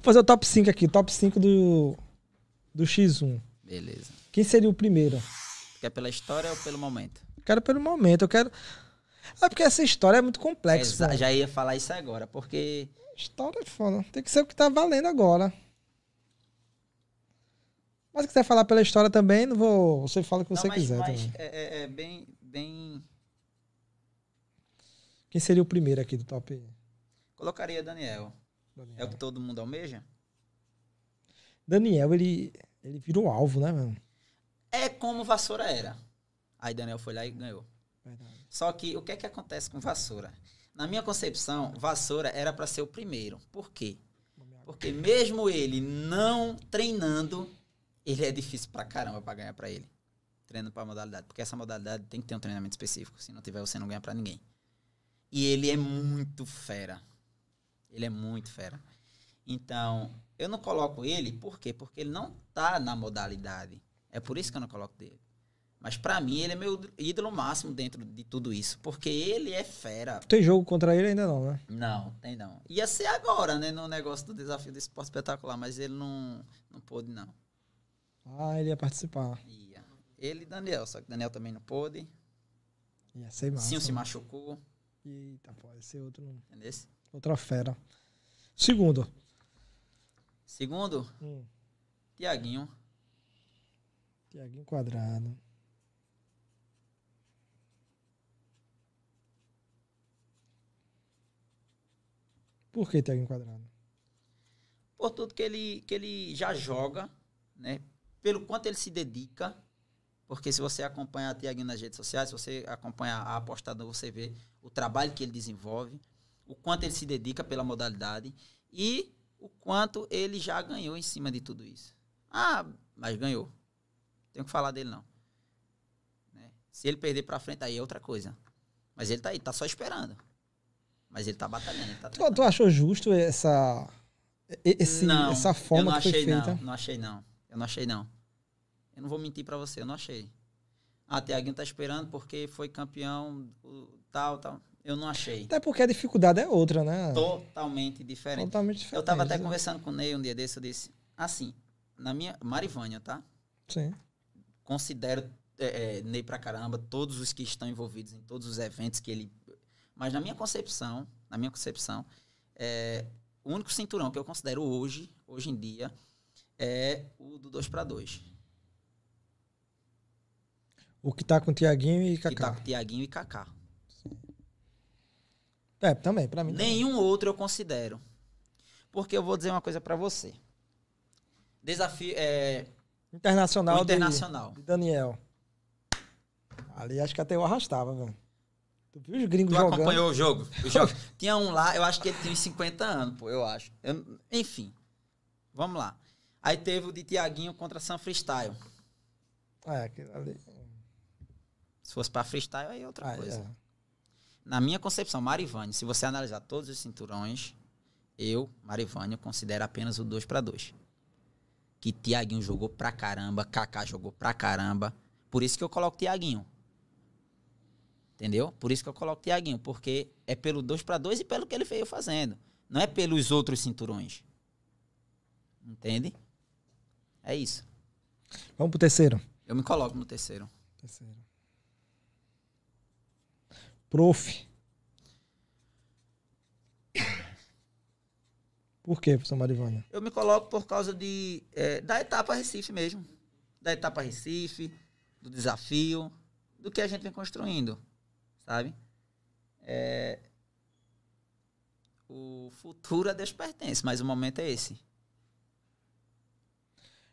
Vou fazer o top 5 aqui, top 5 do, do X1. Beleza. Quem seria o primeiro? Quer pela história ou pelo momento? Quero pelo momento, eu quero. É porque essa história é muito complexa. Exa já ia falar isso agora, porque. História é foda. Tem que ser o que tá valendo agora. Mas se quiser falar pela história também, não vou. Você fala o que você mas, quiser. Mas também. É, é, é bem, bem. Quem seria o primeiro aqui do top? Colocaria Daniel. Daniel. É o que todo mundo almeja? Daniel, ele, ele virou alvo, né, mano? É como Vassoura era. Aí Daniel foi lá e ganhou. Verdade. Só que o que é que acontece com Vassoura? Na minha concepção, Vassoura era para ser o primeiro. Por quê? Porque mesmo ele não treinando, ele é difícil pra caramba pra ganhar pra ele. Treinando pra modalidade. Porque essa modalidade tem que ter um treinamento específico. Se não tiver, você não ganha pra ninguém. E ele é muito fera. Ele é muito fera. Então, eu não coloco ele, por quê? Porque ele não tá na modalidade. É por isso que eu não coloco dele. Mas para mim, ele é meu ídolo máximo dentro de tudo isso. Porque ele é fera. Tem jogo contra ele ainda não, né? Não, tem não. Ia ser agora, né? No negócio do desafio do esporte espetacular. Mas ele não, não pôde, não. Ah, ele ia participar. Ia. Ele e Daniel. Só que Daniel também não pôde. Ia ser massa. Sim, se né? machucou. Eita, pode ser outro. Entendeu? Outra fera. Segundo. Segundo? Hum. Tiaguinho. Tiaguinho Quadrado. Por que Tiaguinho Quadrado? Por tudo que ele, que ele já joga, né? Pelo quanto ele se dedica. Porque se você acompanha a Tiaguinho nas redes sociais, se você acompanha a apostador, você vê o trabalho que ele desenvolve o quanto ele se dedica pela modalidade e o quanto ele já ganhou em cima de tudo isso. Ah, mas ganhou. Tenho que falar dele não. Né? Se ele perder para frente aí é outra coisa. Mas ele tá aí, tá só esperando. Mas ele tá batalhando. Ele tá tu, tu, achou justo essa esse, não, essa forma eu não achei, feita? Não, não achei não. Eu não achei não. Eu não vou mentir para você, eu não achei. Ah, Tiaguinho tá esperando porque foi campeão tal, tal. Eu não achei. Até porque a dificuldade é outra, né? Totalmente diferente. Totalmente diferente. Eu estava até né? conversando com o Ney um dia desse, eu disse, assim, na minha. Marivânia, tá? Sim. Considero é, é, Ney pra caramba, todos os que estão envolvidos em todos os eventos que ele. Mas na minha concepção, na minha concepção, é, o único cinturão que eu considero hoje, hoje em dia, é o do 2 para 2 O que tá com o Tiaguinho e Kaká. Que tá com o Tiaguinho e Kaká. É, também, para mim. Nenhum também. outro eu considero. Porque eu vou dizer uma coisa para você. Desafio é internacional, internacional. De, de Daniel. Ali acho que até eu arrastava, velho. Tu viu os gringos tu jogando? acompanhou o jogo? O jogo. tinha um lá, eu acho que ele tinha uns 50 anos, pô, eu acho. Eu, enfim. Vamos lá. Aí teve o de Tiaguinho contra San Freestyle. É, aquele ali. Se fosse pra freestyle, aí é outra ah, coisa. É. Na minha concepção, Marivane, se você analisar todos os cinturões, eu, Marivane, eu considero apenas o 2 para 2 Que Tiaguinho jogou pra caramba, Kaká jogou pra caramba. Por isso que eu coloco Tiaguinho. Entendeu? Por isso que eu coloco Tiaguinho, porque é pelo 2 para 2 e pelo que ele veio fazendo. Não é pelos outros cinturões. Entende? É isso. Vamos pro terceiro. Eu me coloco no terceiro. Terceiro. Prof. Por quê, professor Marivânia? Eu me coloco por causa de, é, da etapa Recife mesmo. Da etapa Recife, do desafio, do que a gente vem construindo, sabe? É, o futuro a Deus pertence, mas o momento é esse.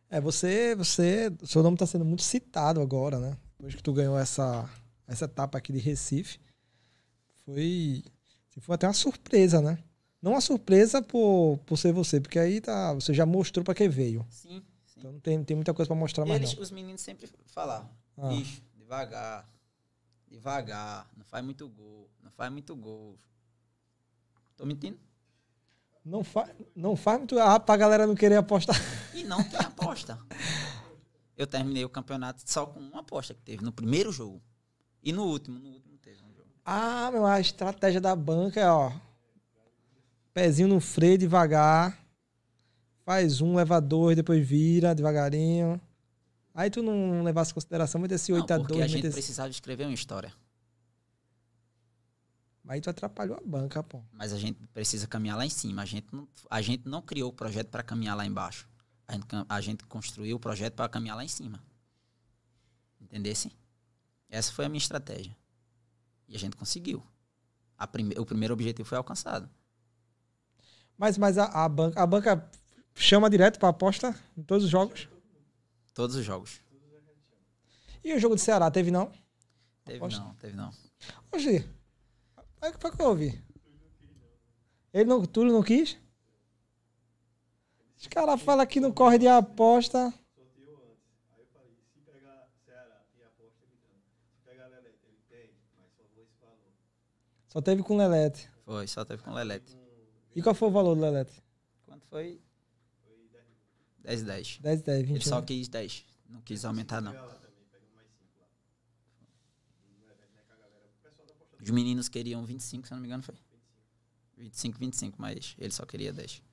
É, você, você, seu nome está sendo muito citado agora, né? Depois que tu ganhou essa, essa etapa aqui de Recife foi, assim, foi até uma surpresa, né? Não uma surpresa por, por ser você, porque aí tá, você já mostrou para quem veio. Sim, sim. Então não tem, tem muita coisa para mostrar e mais. Eles, não. Os meninos sempre falavam, ah. bicho, devagar, devagar, não faz muito gol, não faz muito gol. Tô mentindo? Não, fa não faz muito ah, pra galera não querer apostar. E não tem aposta. Eu terminei o campeonato só com uma aposta que teve no primeiro jogo. E no último, no último ah, meu, a estratégia da banca é, ó. Pezinho no freio devagar. Faz um, leva dois, depois vira devagarinho. Aí tu não levasse em consideração, vai esse 8 a 2. Porque a gente esse... precisava escrever uma história. Aí tu atrapalhou a banca, pô. Mas a gente precisa caminhar lá em cima. A gente não, a gente não criou o projeto para caminhar lá embaixo. A gente, a gente construiu o projeto para caminhar lá em cima. Entendesse? Essa foi a minha estratégia. E a gente conseguiu. A prime o primeiro objetivo foi alcançado. Mas, mas a, a, banca, a banca chama direto para aposta em todos os jogos? Todos os jogos. E o jogo do Ceará, teve não? Teve aposta? não, teve não. Hoje, é que foi que eu ouvi? Ele não, Túlio não quis? Os caras falam que não corre de aposta. Só teve com o Lelete. Foi, só teve com o Lelete. E qual foi o valor do Lelete? Quanto foi? 10 10. 10 10, 20. Ele só quis 10. Não quis aumentar, não. Os meninos queriam 25, se não me engano, foi. 25, 25, mas ele só queria 10.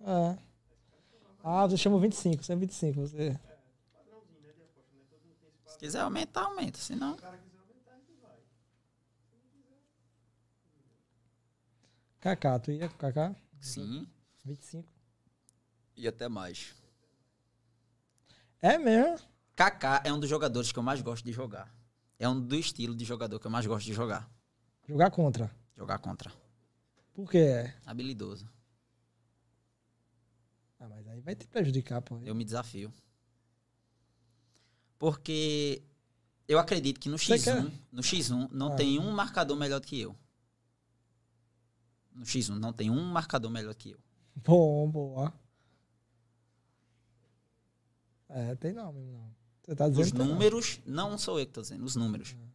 É. Ah, você chama 25, você é 25, você. Se quiser aumentar, aumenta. Se não. Kaká, tu ia com Kaká? Sim. 25. E até mais. É mesmo? Kaká é um dos jogadores que eu mais gosto de jogar. É um do estilo de jogador que eu mais gosto de jogar. Jogar contra? Jogar contra. Por quê? Habilidoso. Ah, mas aí vai te prejudicar, pô. Eu me desafio. Porque eu acredito que no X1, no X1 não ah. tem um marcador melhor que eu. No X1 não tem um marcador melhor que eu. Bom, boa. É, tem nome não. Você tá dizendo Os números, não. não. sou eu que tô dizendo, os números. É.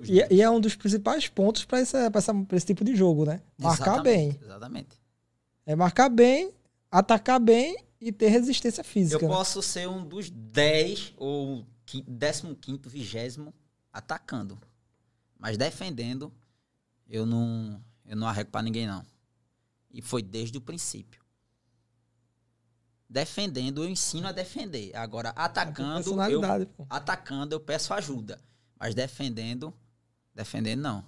Os e, é, e, é um dos principais pontos para esse, esse, tipo de jogo, né? Marcar exatamente, bem. Exatamente. É marcar bem, atacar bem e ter resistência física. Eu né? posso ser um dos 10 ou 15, 20 atacando. Mas defendendo, eu não, eu não arrego para ninguém, não. E foi desde o princípio. Defendendo, eu ensino a defender. Agora, é atacando, é eu, atacando, eu peço ajuda. Mas defendendo, defendendo não.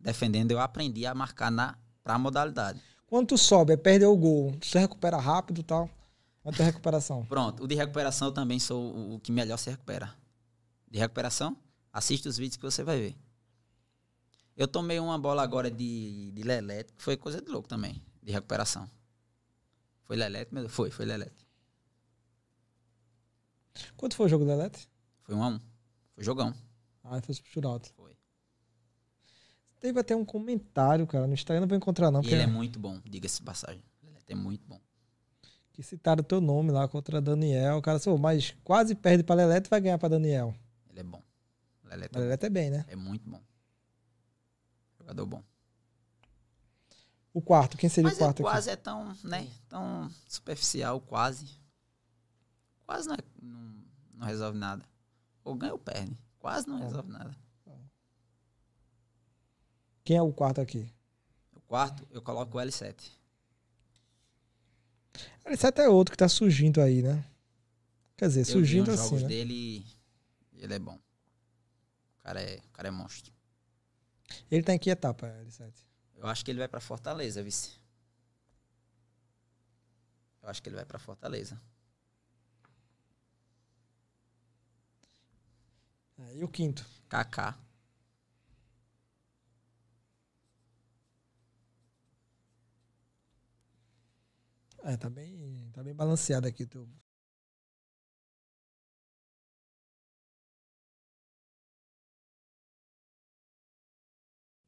Defendendo, eu aprendi a marcar na a modalidade. Quando tu sobe, é perde o gol, tu se recupera rápido e tal. É a tua recuperação. Pronto, o de recuperação eu também sou o que melhor se recupera. De recuperação, assiste os vídeos que você vai ver. Eu tomei uma bola agora de, de Lelete, que foi coisa de louco também, de recuperação. Foi Lelete, meu Foi, foi Lelete. Quanto foi o jogo do Lelete? Foi um a um. Foi jogão. Ah, foi pro Foi. Teve até um comentário, cara, no Instagram, não vou encontrar não. Ele é muito bom, diga-se passagem. Ele é muito bom. Que citaram teu nome lá contra Daniel. O cara assim, mas quase perde pra Leleto vai ganhar pra Daniel. Ele é bom. Leleto, Leleto é bem, né? É muito bom. Jogador bom. O quarto, quem seria Mas o é quarto é quase aqui? é tão, né, tão superficial, quase. Quase não, é, não, não, resolve nada. Ou ganha ou perde. Quase não é. resolve nada. Quem é o quarto aqui? O quarto, eu coloco o L7. L7 é outro que tá surgindo aí, né? Quer dizer, eu surgindo assim. Os jogos né? dele, ele é bom. O cara é, o cara é monstro. Ele tá em que etapa, L7? Eu acho que ele vai para Fortaleza, vice. Eu acho que ele vai para Fortaleza. E o quinto. Kaká. É, tá bem, tá bem balanceado aqui o teu.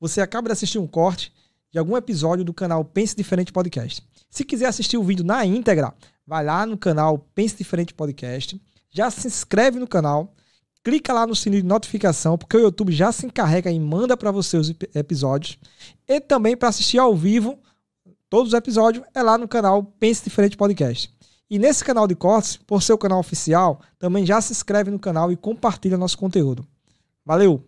Você acaba de assistir um corte de algum episódio do canal Pense Diferente Podcast. Se quiser assistir o vídeo na íntegra, vai lá no canal Pense Diferente Podcast, já se inscreve no canal, clica lá no sininho de notificação, porque o YouTube já se encarrega e manda para você os episódios. E também para assistir ao vivo, Todos os episódios é lá no canal Pense Diferente Podcast. E nesse canal de cortes, por ser o canal oficial, também já se inscreve no canal e compartilha nosso conteúdo. Valeu!